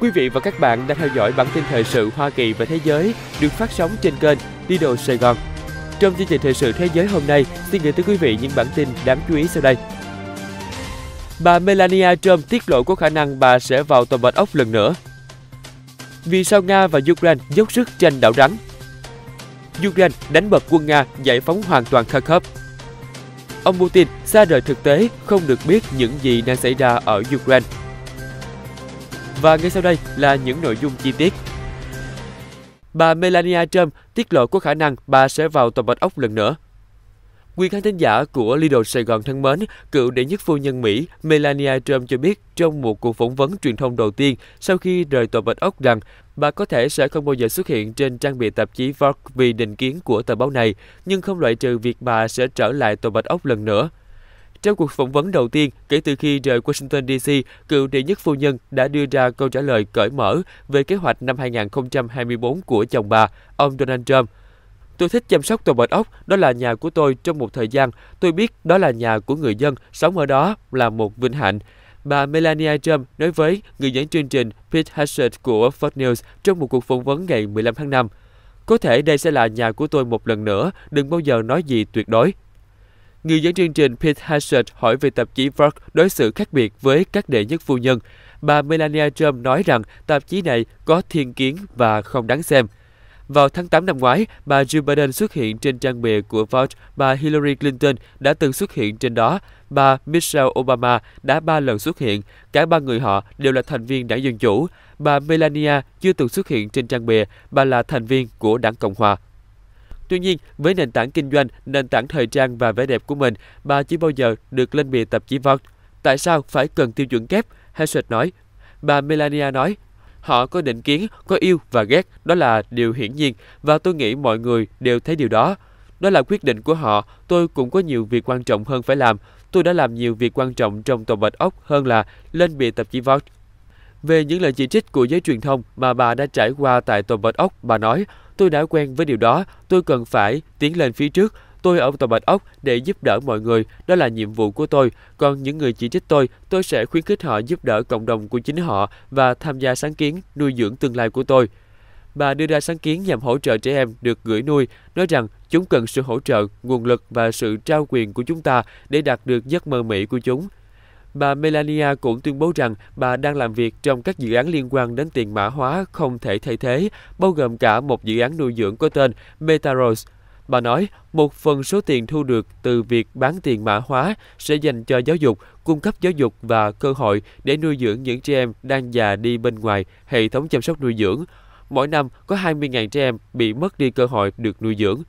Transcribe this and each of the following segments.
Quý vị và các bạn đang theo dõi bản tin thời sự Hoa Kỳ và thế giới được phát sóng trên kênh Đồ Sài Gòn. Trong chương trình thời sự thế giới hôm nay, xin gửi tới quý vị những bản tin đáng chú ý sau đây. Bà Melania Trump tiết lộ có khả năng bà sẽ vào tòa bạch ốc lần nữa. Vì sao Nga và Ukraine dốc sức tranh đảo rắn? Ukraine đánh bật quân Nga giải phóng hoàn toàn Kharkov. Ông Putin xa rời thực tế không được biết những gì đang xảy ra ở Ukraine. Và ngay sau đây là những nội dung chi tiết. Bà Melania Trump tiết lộ có khả năng bà sẽ vào tòa bạch ốc lần nữa Quyền khán thính giả của Lido Sài Gòn thân mến, cựu đệ nhất phu nhân Mỹ Melania Trump cho biết trong một cuộc phỏng vấn truyền thông đầu tiên sau khi rời tòa Bạch Ốc rằng bà có thể sẽ không bao giờ xuất hiện trên trang bìa tạp chí Vogue vì định kiến của tờ báo này, nhưng không loại trừ việc bà sẽ trở lại tòa Bạch Ốc lần nữa. Trong cuộc phỏng vấn đầu tiên kể từ khi rời Washington DC, cựu đệ nhất phu nhân đã đưa ra câu trả lời cởi mở về kế hoạch năm 2024 của chồng bà, ông Donald Trump. Tôi thích chăm sóc tòa bạch ốc, đó là nhà của tôi trong một thời gian. Tôi biết đó là nhà của người dân, sống ở đó là một vinh hạnh. Bà Melania Trump nói với người dẫn chương trình Pete Hassett của Fox News trong một cuộc phỏng vấn ngày 15 tháng 5. Có thể đây sẽ là nhà của tôi một lần nữa, đừng bao giờ nói gì tuyệt đối, người dẫn chương trình Pete Hassett hỏi về tạp chí Vogue đối xử khác biệt với các đệ nhất phu nhân. Bà Melania Trump nói rằng tạp chí này có thiên kiến và không đáng xem. Vào tháng 8 năm ngoái, bà Jill Biden xuất hiện trên trang bìa của Vogue, bà Hillary Clinton đã từng xuất hiện trên đó, bà Michelle Obama đã ba lần xuất hiện, cả ba người họ đều là thành viên đảng Dân Chủ. Bà Melania chưa từng xuất hiện trên trang bìa, bà là thành viên của đảng Cộng Hòa. Tuy nhiên, với nền tảng kinh doanh, nền tảng thời trang và vẻ đẹp của mình, bà chỉ bao giờ được lên bìa tạp chí Vogue. Tại sao phải cần tiêu chuẩn kép? Hesed nói. Bà Melania nói, họ có định kiến, có yêu và ghét, đó là điều hiển nhiên và tôi nghĩ mọi người đều thấy điều đó. Đó là quyết định của họ, tôi cũng có nhiều việc quan trọng hơn phải làm. Tôi đã làm nhiều việc quan trọng trong tòa bạch ốc hơn là lên bìa tạp chí Vogue. Về những lời chỉ trích của giới truyền thông mà bà đã trải qua tại tòa bạch ốc, bà nói, Tôi đã quen với điều đó, tôi cần phải tiến lên phía trước. Tôi ở tòa Bạch Ốc để giúp đỡ mọi người, đó là nhiệm vụ của tôi. Còn những người chỉ trích tôi, tôi sẽ khuyến khích họ giúp đỡ cộng đồng của chính họ và tham gia sáng kiến nuôi dưỡng tương lai của tôi. Bà đưa ra sáng kiến nhằm hỗ trợ trẻ em được gửi nuôi, nói rằng chúng cần sự hỗ trợ, nguồn lực và sự trao quyền của chúng ta để đạt được giấc mơ mỹ của chúng. Bà Melania cũng tuyên bố rằng bà đang làm việc trong các dự án liên quan đến tiền mã hóa không thể thay thế, bao gồm cả một dự án nuôi dưỡng có tên Metaros. Bà nói, một phần số tiền thu được từ việc bán tiền mã hóa sẽ dành cho giáo dục, cung cấp giáo dục và cơ hội để nuôi dưỡng những trẻ em đang già đi bên ngoài hệ thống chăm sóc nuôi dưỡng. Mỗi năm có 20.000 trẻ em bị mất đi cơ hội được nuôi dưỡng.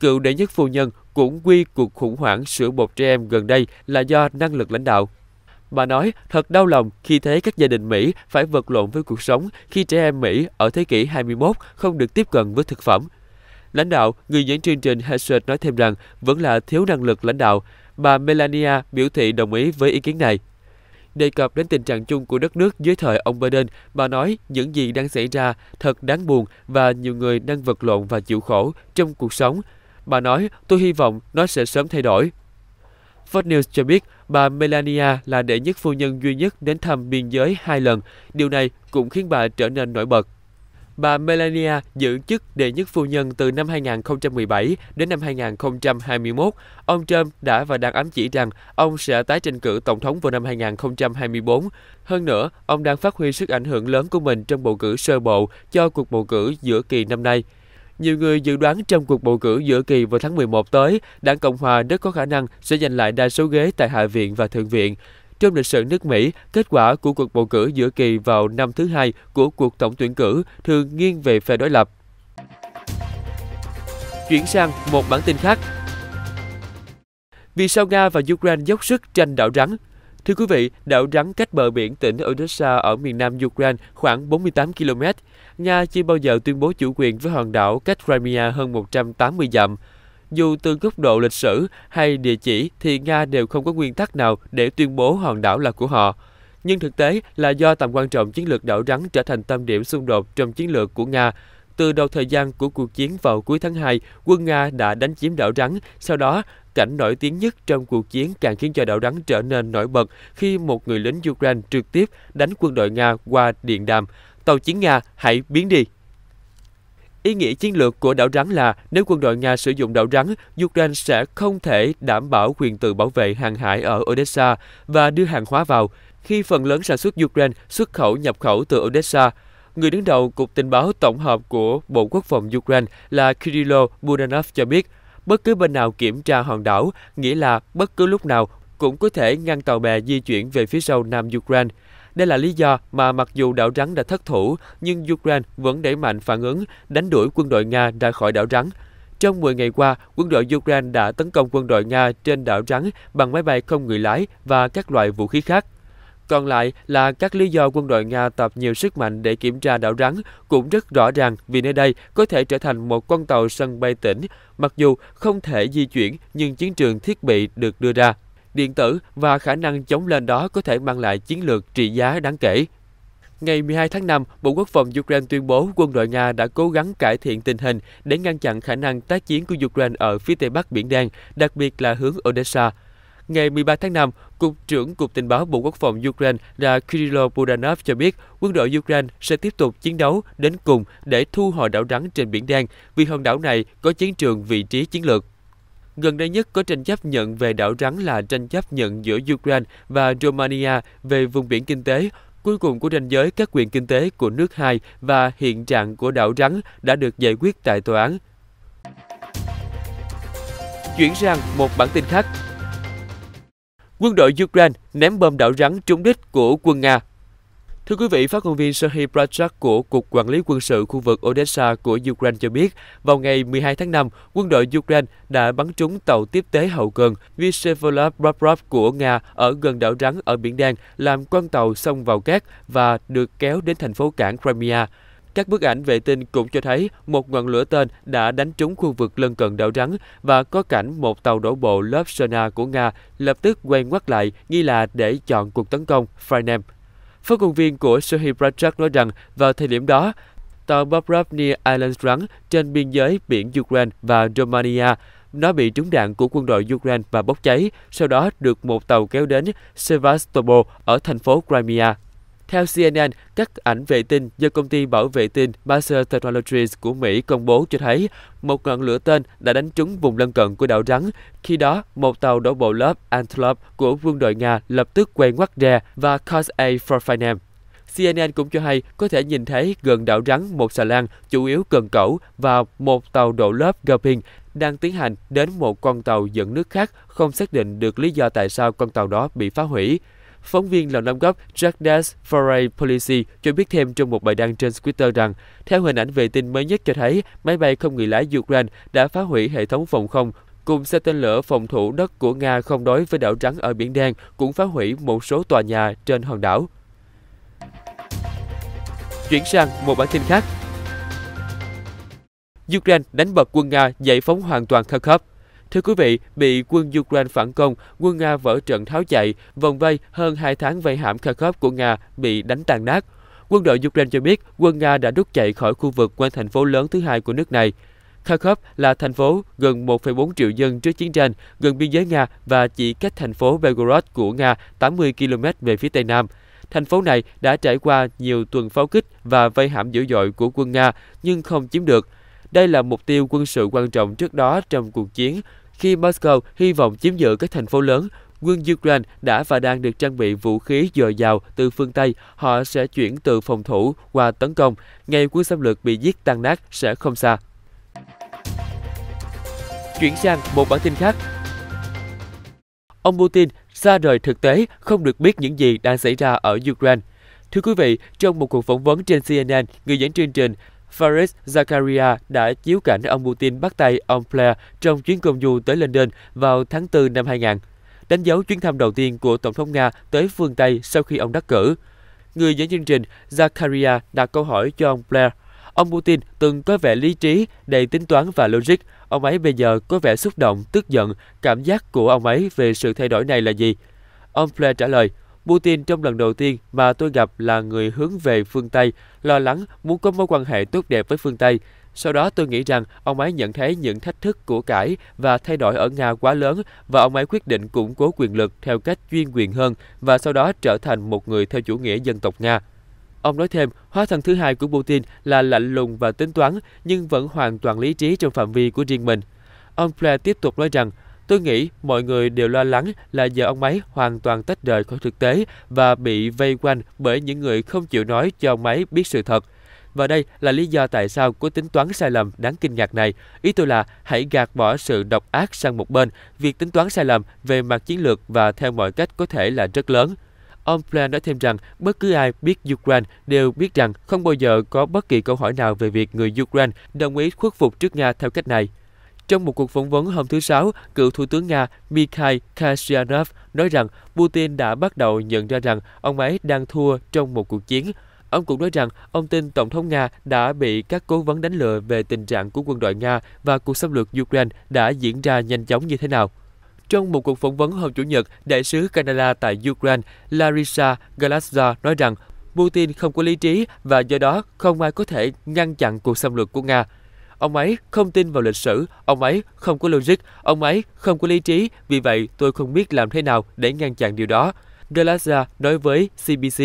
Cựu đệ nhất phu nhân cũng quy cuộc khủng hoảng sữa bột trẻ em gần đây là do năng lực lãnh đạo Bà nói, thật đau lòng khi thấy các gia đình Mỹ phải vật lộn với cuộc sống khi trẻ em Mỹ ở thế kỷ 21 không được tiếp cận với thực phẩm. Lãnh đạo, người dẫn chương trình Hatchett nói thêm rằng vẫn là thiếu năng lực lãnh đạo. Bà Melania biểu thị đồng ý với ý kiến này. Đề cập đến tình trạng chung của đất nước dưới thời ông Biden, bà nói những gì đang xảy ra thật đáng buồn và nhiều người đang vật lộn và chịu khổ trong cuộc sống. Bà nói, tôi hy vọng nó sẽ sớm thay đổi Fox News cho biết bà Melania là đệ nhất phu nhân duy nhất đến thăm biên giới hai lần. Điều này cũng khiến bà trở nên nổi bật. Bà Melania giữ chức đệ nhất phu nhân từ năm 2017 đến năm 2021. Ông Trump đã và đang ám chỉ rằng ông sẽ tái tranh cử tổng thống vào năm 2024. Hơn nữa, ông đang phát huy sức ảnh hưởng lớn của mình trong bầu cử sơ bộ cho cuộc bầu cử giữa kỳ năm nay. Nhiều người dự đoán trong cuộc bầu cử giữa kỳ vào tháng 11 tới, Đảng Cộng hòa rất có khả năng sẽ giành lại đa số ghế tại Hạ viện và Thượng viện. Trong lịch sử nước Mỹ, kết quả của cuộc bầu cử giữa kỳ vào năm thứ hai của cuộc tổng tuyển cử thường nghiêng về phe đối lập. Chuyển sang một bản tin khác. Vì sao Nga và Ukraine dốc sức tranh đảo rắn? Thưa quý vị, đảo rắn cách bờ biển tỉnh Odessa ở miền nam Ukraine khoảng 48 km. Nga chưa bao giờ tuyên bố chủ quyền với hòn đảo cách Crimea hơn 180 dặm. Dù từ góc độ lịch sử hay địa chỉ thì Nga đều không có nguyên tắc nào để tuyên bố hòn đảo là của họ. Nhưng thực tế là do tầm quan trọng chiến lược đảo rắn trở thành tâm điểm xung đột trong chiến lược của Nga, từ đầu thời gian của cuộc chiến vào cuối tháng 2, quân Nga đã đánh chiếm đảo Rắn, sau đó Cảnh nổi tiếng nhất trong cuộc chiến càng khiến cho đảo đắng trở nên nổi bật khi một người lính Ukraine trực tiếp đánh quân đội Nga qua điện đàm. Tàu chiến Nga hãy biến đi! Ý nghĩa chiến lược của đảo rắn là nếu quân đội Nga sử dụng đảo rắn, Ukraine sẽ không thể đảm bảo quyền tự bảo vệ hàng hải ở Odessa và đưa hàng hóa vào, khi phần lớn sản xuất Ukraine xuất khẩu nhập khẩu từ Odessa. Người đứng đầu Cục Tình báo Tổng hợp của Bộ Quốc phòng Ukraine là Kirill Budanov cho biết, Bất cứ bên nào kiểm tra hòn đảo, nghĩa là bất cứ lúc nào cũng có thể ngăn tàu bè di chuyển về phía sâu Nam Ukraine. Đây là lý do mà mặc dù đảo rắn đã thất thủ, nhưng Ukraine vẫn đẩy mạnh phản ứng, đánh đuổi quân đội Nga ra khỏi đảo rắn. Trong 10 ngày qua, quân đội Ukraine đã tấn công quân đội Nga trên đảo rắn bằng máy bay không người lái và các loại vũ khí khác. Còn lại là các lý do quân đội Nga tập nhiều sức mạnh để kiểm tra đảo rắn cũng rất rõ ràng vì nơi đây có thể trở thành một con tàu sân bay tỉnh, mặc dù không thể di chuyển nhưng chiến trường thiết bị được đưa ra. Điện tử và khả năng chống lên đó có thể mang lại chiến lược trị giá đáng kể. Ngày 12 tháng 5, Bộ Quốc phòng Ukraine tuyên bố quân đội Nga đã cố gắng cải thiện tình hình để ngăn chặn khả năng tác chiến của Ukraine ở phía tây bắc Biển Đen, đặc biệt là hướng Odessa. Ngày 13 tháng 5, Cục trưởng Cục Tình báo Bộ Quốc phòng Ukraine là Kirill Budanov cho biết quân đội Ukraine sẽ tiếp tục chiến đấu đến cùng để thu hồi đảo rắn trên Biển Đen vì hòn đảo này có chiến trường vị trí chiến lược. Gần đây nhất có tranh chấp nhận về đảo rắn là tranh chấp nhận giữa Ukraine và Romania về vùng biển kinh tế, cuối cùng của ranh giới các quyền kinh tế của nước hai và hiện trạng của đảo rắn đã được giải quyết tại tòa án. Chuyển sang một bản tin khác, quân đội Ukraine ném bom đảo rắn trúng đích của quân Nga. Thưa quý vị, phát ngôn viên Serhiy Prachak của Cục Quản lý Quân sự khu vực Odessa của Ukraine cho biết, vào ngày 12 tháng 5, quân đội Ukraine đã bắn trúng tàu tiếp tế hậu cần Vsevolod Bobrov của Nga ở gần đảo Rắn ở Biển Đen, làm con tàu xông vào cát và được kéo đến thành phố cảng Crimea. Các bức ảnh vệ tinh cũng cho thấy một ngọn lửa tên đã đánh trúng khu vực lân cận đảo Rắn và có cảnh một tàu đổ bộ lớp Sona của Nga lập tức quay ngoắt lại nghi là để chọn cuộc tấn công Frinem. Phát ngôn viên của Sergei Brachak nói rằng vào thời điểm đó, tàu Bobrovnia Island Rắn trên biên giới biển Ukraine và Romania nó bị trúng đạn của quân đội Ukraine và bốc cháy, sau đó được một tàu kéo đến Sevastopol ở thành phố Crimea. Theo CNN, các ảnh vệ tinh do công ty bảo vệ tinh Master Technologies của Mỹ công bố cho thấy một ngọn lửa tên đã đánh trúng vùng lân cận của đảo Rắn. Khi đó, một tàu đổ bộ lớp Antelope của quân đội Nga lập tức quay ngoắt rè và Cos A for Finance. CNN cũng cho hay có thể nhìn thấy gần đảo Rắn một xà lan, chủ yếu cần cẩu và một tàu đổ lớp Gaping đang tiến hành đến một con tàu dẫn nước khác không xác định được lý do tại sao con tàu đó bị phá hủy. Phóng viên làm năm góc Jacques Foray Policy cho biết thêm trong một bài đăng trên Twitter rằng, theo hình ảnh vệ tinh mới nhất cho thấy, máy bay không người lái Ukraine đã phá hủy hệ thống phòng không cùng xe tên lửa phòng thủ đất của Nga không đối với đảo trắng ở Biển Đen cũng phá hủy một số tòa nhà trên hòn đảo. Chuyển sang một bản tin khác. Ukraine đánh bật quân Nga dậy phóng hoàn toàn Kharkov. Thưa quý vị, bị quân Ukraine phản công, quân Nga vỡ trận tháo chạy, vòng vây hơn 2 tháng vây hãm Kharkov của Nga bị đánh tàn nát. Quân đội Ukraine cho biết quân Nga đã rút chạy khỏi khu vực quanh thành phố lớn thứ hai của nước này. Kharkov là thành phố gần 1,4 triệu dân trước chiến tranh, gần biên giới Nga và chỉ cách thành phố Belgorod của Nga 80 km về phía tây nam. Thành phố này đã trải qua nhiều tuần pháo kích và vây hãm dữ dội của quân Nga nhưng không chiếm được – đây là mục tiêu quân sự quan trọng trước đó trong cuộc chiến, khi Moscow hy vọng chiếm giữ các thành phố lớn, quân Ukraine đã và đang được trang bị vũ khí dồi dào từ phương Tây, họ sẽ chuyển từ phòng thủ qua tấn công, ngày quân xâm lược bị giết tan nát sẽ không xa. Chuyển sang một bản tin khác. Ông Putin xa rời thực tế, không được biết những gì đang xảy ra ở Ukraine. Thưa quý vị, trong một cuộc phỏng vấn trên CNN, người dẫn chương trình Faris Zakaria đã chiếu cảnh ông Putin bắt tay ông Blair trong chuyến công du tới London vào tháng 4 năm 2000, đánh dấu chuyến thăm đầu tiên của Tổng thống Nga tới phương Tây sau khi ông đắc cử. Người dẫn chương trình Zakaria đặt câu hỏi cho ông Blair. Ông Putin từng có vẻ lý trí, đầy tính toán và logic. Ông ấy bây giờ có vẻ xúc động, tức giận. Cảm giác của ông ấy về sự thay đổi này là gì? Ông Blair trả lời, Putin trong lần đầu tiên mà tôi gặp là người hướng về phương Tây, lo lắng muốn có mối quan hệ tốt đẹp với phương Tây. Sau đó tôi nghĩ rằng ông ấy nhận thấy những thách thức của cải và thay đổi ở Nga quá lớn và ông ấy quyết định củng cố quyền lực theo cách chuyên quyền hơn và sau đó trở thành một người theo chủ nghĩa dân tộc Nga. Ông nói thêm, hóa thân thứ hai của Putin là lạnh lùng và tính toán nhưng vẫn hoàn toàn lý trí trong phạm vi của riêng mình. Ông Blair tiếp tục nói rằng Tôi nghĩ mọi người đều lo lắng là giờ ông ấy hoàn toàn tách rời khỏi thực tế và bị vây quanh bởi những người không chịu nói cho ông ấy biết sự thật. Và đây là lý do tại sao của tính toán sai lầm đáng kinh ngạc này. Ý tôi là hãy gạt bỏ sự độc ác sang một bên. Việc tính toán sai lầm về mặt chiến lược và theo mọi cách có thể là rất lớn. Ông Plan nói thêm rằng bất cứ ai biết Ukraine đều biết rằng không bao giờ có bất kỳ câu hỏi nào về việc người Ukraine đồng ý khuất phục trước Nga theo cách này. Trong một cuộc phỏng vấn hôm thứ Sáu, cựu Thủ tướng Nga Mikhail Kasyanov nói rằng Putin đã bắt đầu nhận ra rằng ông ấy đang thua trong một cuộc chiến. Ông cũng nói rằng ông tin Tổng thống Nga đã bị các cố vấn đánh lừa về tình trạng của quân đội Nga và cuộc xâm lược Ukraine đã diễn ra nhanh chóng như thế nào. Trong một cuộc phỏng vấn hôm Chủ nhật, đại sứ Canada tại Ukraine Larissa Galasza nói rằng Putin không có lý trí và do đó không ai có thể ngăn chặn cuộc xâm lược của Nga. Ông ấy không tin vào lịch sử, ông ấy không có logic, ông ấy không có lý trí, vì vậy tôi không biết làm thế nào để ngăn chặn điều đó. Galazza nói với CBC,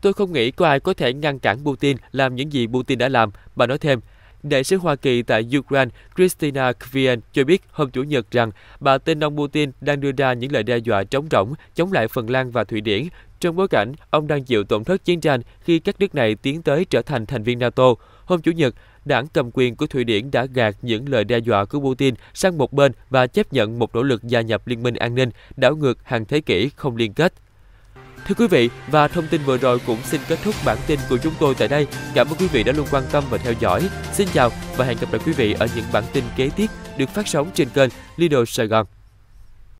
Tôi không nghĩ có ai có thể ngăn cản Putin làm những gì Putin đã làm. Bà nói thêm, Đại sứ Hoa Kỳ tại Ukraine Christina Kvien cho biết hôm Chủ nhật rằng bà tin ông Putin đang đưa ra những lời đe dọa trống rỗng chống lại Phần Lan và Thụy Điển trong bối cảnh ông đang chịu tổn thất chiến tranh khi các nước này tiến tới trở thành thành viên NATO. Hôm Chủ nhật, đảng cầm quyền của Thụy Điển đã gạt những lời đe dọa của Putin sang một bên và chấp nhận một nỗ lực gia nhập Liên minh an ninh đảo ngược hàng thế kỷ không liên kết. Thưa quý vị, và thông tin vừa rồi cũng xin kết thúc bản tin của chúng tôi tại đây. Cảm ơn quý vị đã luôn quan tâm và theo dõi. Xin chào và hẹn gặp lại quý vị ở những bản tin kế tiếp được phát sóng trên kênh Lido Sài Gòn.